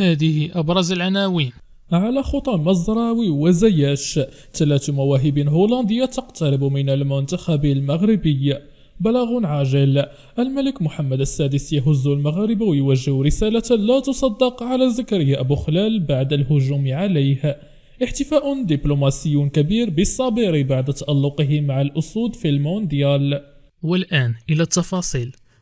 هذه أبرز العناوين على خطى مزراوي وزياش ثلاث مواهب هولندية تقترب من المنتخب المغربي بلاغ عاجل الملك محمد السادس يهز المغرب ويوجه رسالة لا تصدق على زكريا أبو خلال بعد الهجوم عليه احتفاء دبلوماسي كبير بالصابر بعد تألقه مع الأسود في المونديال والآن إلى التفاصيل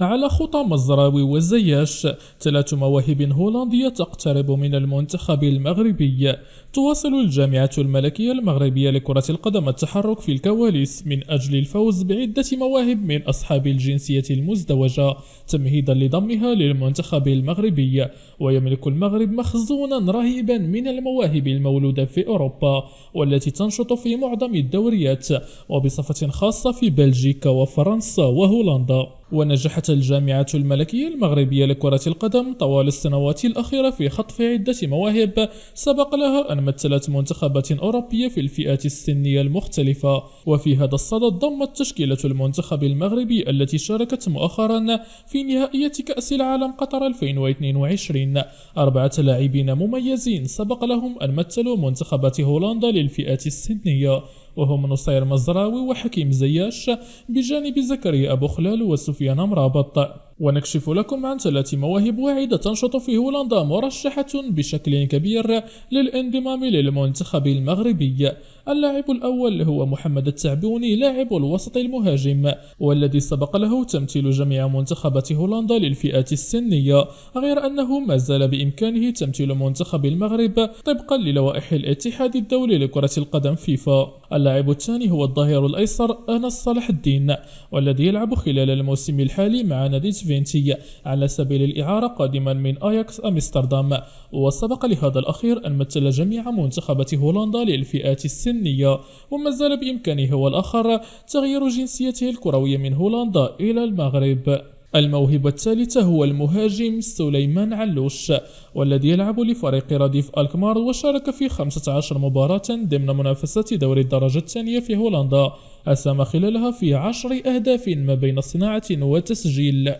على خطى مزراوي والزياش ثلاث مواهب هولندية تقترب من المنتخب المغربي تواصل الجامعة الملكية المغربية لكرة القدم التحرك في الكواليس من أجل الفوز بعدة مواهب من أصحاب الجنسية المزدوجة تمهيدا لضمها للمنتخب المغربي ويملك المغرب مخزونا رهيبا من المواهب المولودة في أوروبا والتي تنشط في معظم الدوريات وبصفة خاصة في بلجيكا وفرنسا وهولندا ونجحت الجامعة الملكية المغربية لكرة القدم طوال السنوات الأخيرة في خطف عدة مواهب سبق لها أن مثلت منتخبات أوروبية في الفئات السنية المختلفة وفي هذا الصدد ضمت تشكيلة المنتخب المغربي التي شاركت مؤخرا في نهائية كأس العالم قطر 2022 أربعة لاعبين مميزين سبق لهم أن مثلوا منتخبات هولندا للفئات السنية وهما نصير مزراوي وحكيم زياش بجانب زكريا أبو خلال وسفيان مرابط ونكشف لكم عن ثلاث مواهب واعدة تنشط في هولندا مرشحة بشكل كبير للانضمام للمنتخب المغربي اللاعب الأول هو محمد التعبوني لاعب الوسط المهاجم والذي سبق له تمثيل جميع منتخبات هولندا للفئات السنية غير أنه ما زال بإمكانه تمثيل منتخب المغرب طبقا للوائح الاتحاد الدولي لكرة القدم فيفا اللاعب الثاني هو الظهير الأيسر أنس صلاح الدين والذي يلعب خلال الموسم الحالي مع نادي فينتي على سبيل الإعارة قادما من أياكس أمستردام وسبق لهذا الأخير أن مثل جميع منتخبات هولندا للفئات السنية وما زال بإمكانه هو الآخر تغيير جنسيته الكروية من هولندا إلى المغرب الموهبة الثالثة هو المهاجم سليمان علوش والذي يلعب لفريق رديف ألكمار وشارك في 15 مباراة ضمن منافسة دوري الدرجة الثانية في هولندا أسهم خلالها في 10 أهداف ما بين صناعة وتسجيل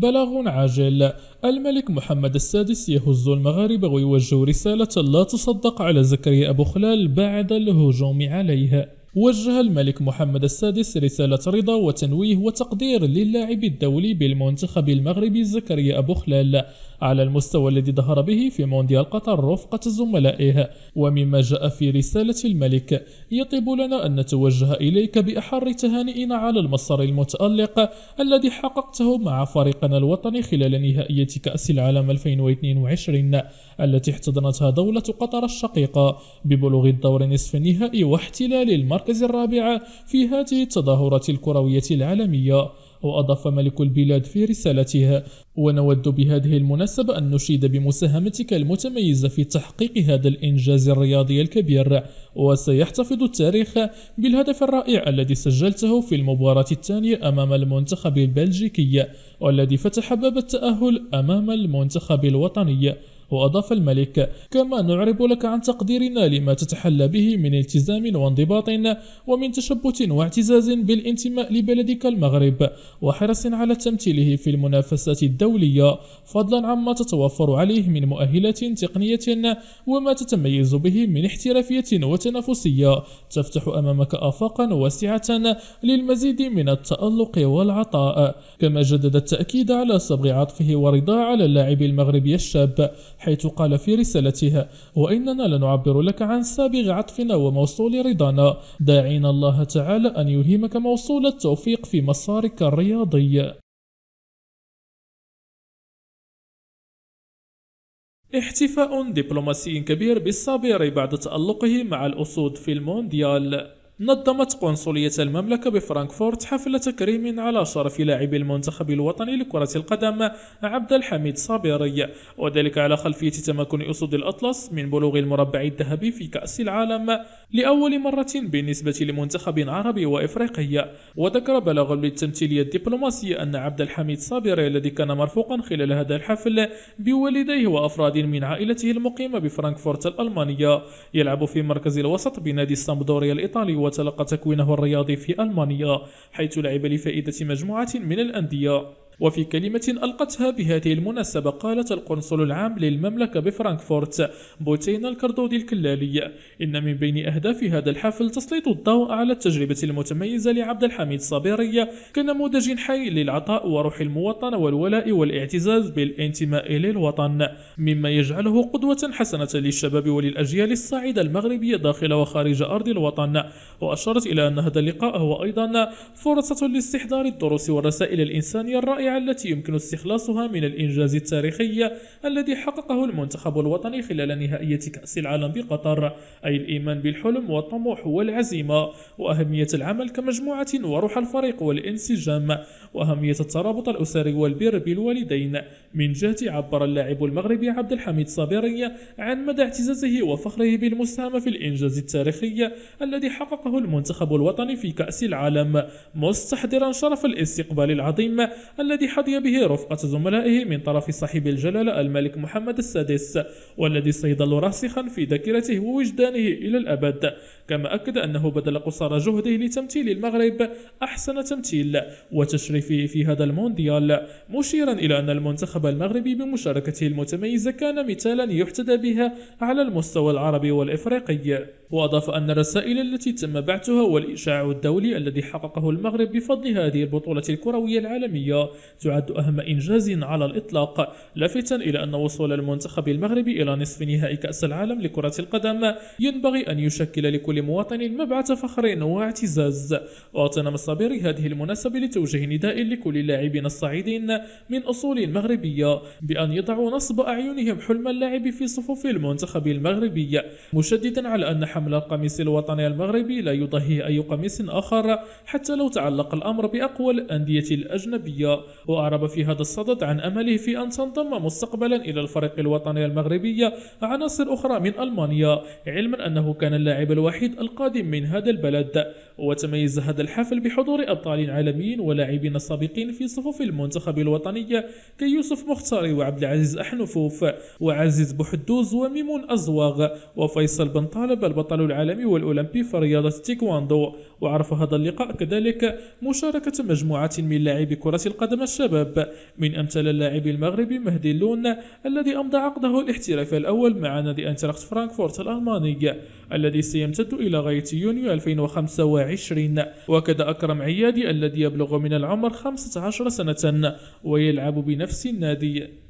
بلاغ عاجل الملك محمد السادس يهز المغاربة ويوجه رسالة لا تصدق على زكريا أبو خلال بعد الهجوم عليه وجه الملك محمد السادس رسالة رضا وتنويه وتقدير للاعب الدولي بالمنتخب المغربي زكريا أبو خلال على المستوى الذي ظهر به في مونديال قطر رفقة زملائه ومما جاء في رسالة الملك يطيب لنا أن نتوجه إليك بأحر تهانئنا على المسار المتألق الذي حققته مع فريقنا الوطني خلال نهائية كأس العالم 2022 التي احتضنتها دولة قطر الشقيقة ببلوغ الدور نصف النهائي واحتلال المركز المركز الرابع في هذه التظاهرات الكروية العالمية وأضاف ملك البلاد في رسالتها ونود بهذه المناسبة أن نشيد بمساهمتك المتميزة في تحقيق هذا الإنجاز الرياضي الكبير وسيحتفظ التاريخ بالهدف الرائع الذي سجلته في المباراة الثانية أمام المنتخب البلجيكي والذي فتح باب التأهل أمام المنتخب الوطني وأضاف الملك كما نعرب لك عن تقديرنا لما تتحلى به من التزام وانضباط ومن تشبت واعتزاز بالانتماء لبلدك المغرب وحرص على تمثيله في المنافسات الدولية فضلا عما تتوفر عليه من مؤهلات تقنية وما تتميز به من احترافية وتنافسية تفتح أمامك آفاقا واسعة للمزيد من التألق والعطاء كما جدد التأكيد على صبغ عطفه ورضاه على اللاعب المغربي الشاب حيث قال في رسالتها وإننا لنعبر لك عن سابغ عطفنا وموصول رضانا داعين الله تعالى أن يلهمك موصول التوفيق في مسارك الرياضي احتفاء دبلوماسي كبير بالصابر بعد تألقه مع الأسود في المونديال نظمت قنصلية المملكة بفرانكفورت حفل تكريم على شرف لاعب المنتخب الوطني لكرة القدم عبد الحميد صابري وذلك على خلفية تمكن أسود الأطلس من بلوغ المربع الذهبي في كأس العالم لأول مرة بالنسبة لمنتخب عربي وإفريقي وذكر بلغ للتمثيلية الدبلوماسية أن عبد الحميد صابري الذي كان مرفوقا خلال هذا الحفل بوالديه وأفراد من عائلته المقيمة بفرانكفورت الألمانية يلعب في مركز الوسط بنادي السامدوريا الإيطالي وتلقى تكوينه الرياضي في ألمانيا حيث لعب لفائدة مجموعة من الأندية وفي كلمة ألقتها بهذه المناسبة قالت القنصل العام للمملكة بفرانكفورت بوتينا الكردودي الكلالي إن من بين أهداف هذا الحفل تسليط الضوء على التجربة المتميزة لعبد الحميد صابري كنموذج حي للعطاء وروح المواطنة والولاء والاعتزاز بالانتماء للوطن مما يجعله قدوة حسنة للشباب وللأجيال الصاعدة المغربية داخل وخارج أرض الوطن وأشارت إلى أن هذا اللقاء هو أيضا فرصة لاستحضار الدروس والرسائل الإنسانية الرائعة الرائعة التي يمكن استخلاصها من الإنجاز التاريخي الذي حققه المنتخب الوطني خلال نهائية كأس العالم بقطر أي الإيمان بالحلم والطموح والعزيمة وأهمية العمل كمجموعة وروح الفريق والانسجام وأهمية الترابط الأسري والبر بالوالدين من جهة عبر اللاعب المغربي عبد الحميد صابري عن مدى اعتزازه وفخره بالمساهمة في الإنجاز التاريخي الذي حققه المنتخب الوطني في كأس العالم مستحضرا شرف الاستقبال العظيم الذي الذي حظي به رفقة زملائه من طرف صاحب الجلالة الملك محمد السادس والذي سيظل راسخا في ذاكرته ووجدانه إلى الأبد كما أكد أنه بذل قصارى جهده لتمثيل المغرب أحسن تمثيل وتشريفه في هذا المونديال مشيرا إلى أن المنتخب المغربي بمشاركته المتميزة كان مثالا يحتذى بها على المستوى العربي والإفريقي وأضاف أن الرسائل التي تم بعثها والإشاع الدولي الذي حققه المغرب بفضل هذه البطولة الكروية العالمية تعد أهم إنجاز على الإطلاق لافتا إلى أن وصول المنتخب المغربي إلى نصف نهائي كأس العالم لكرة القدم ينبغي أن يشكل لكل مواطن مبعث فخر واعتزاز وطن مصابر هذه المناسبة لتوجيه نداء لكل اللاعبين الصاعدين من أصول مغربية بأن يضعوا نصب أعينهم حلم اللاعب في صفوف المنتخب المغربي مشددا على أن حمل القميص الوطني المغربي لا يضهي أي قميص آخر حتى لو تعلق الأمر بأقوى الأندية الأجنبية وأعرب في هذا الصدد عن أمله في أن تنضم مستقبلا إلى الفريق الوطني المغربي عناصر أخرى من ألمانيا علما أنه كان اللاعب الوحيد القادم من هذا البلد وتميز هذا الحفل بحضور أبطال عالميين ولاعبين سابقين في صفوف المنتخب الوطني كيوسف مختاري وعبد العزيز أحنفوف وعزيز بحدوز وميمون أزواغ وفيصل بن طالب البطل العالمي والأولمبي في رياضة تيكواندو وعرف هذا اللقاء كذلك مشاركة مجموعة من لاعبي كرة القدم معظم الشباب من أمثال اللاعب المغربي مهدي اللون الذي أمضى عقده الاحترافي الأول مع نادي أنتراخت فرانكفورت الألماني الذي سيمتد إلى غاية يونيو 2025 وكذا أكرم عيادي الذي يبلغ من العمر 15 سنة ويلعب بنفس النادي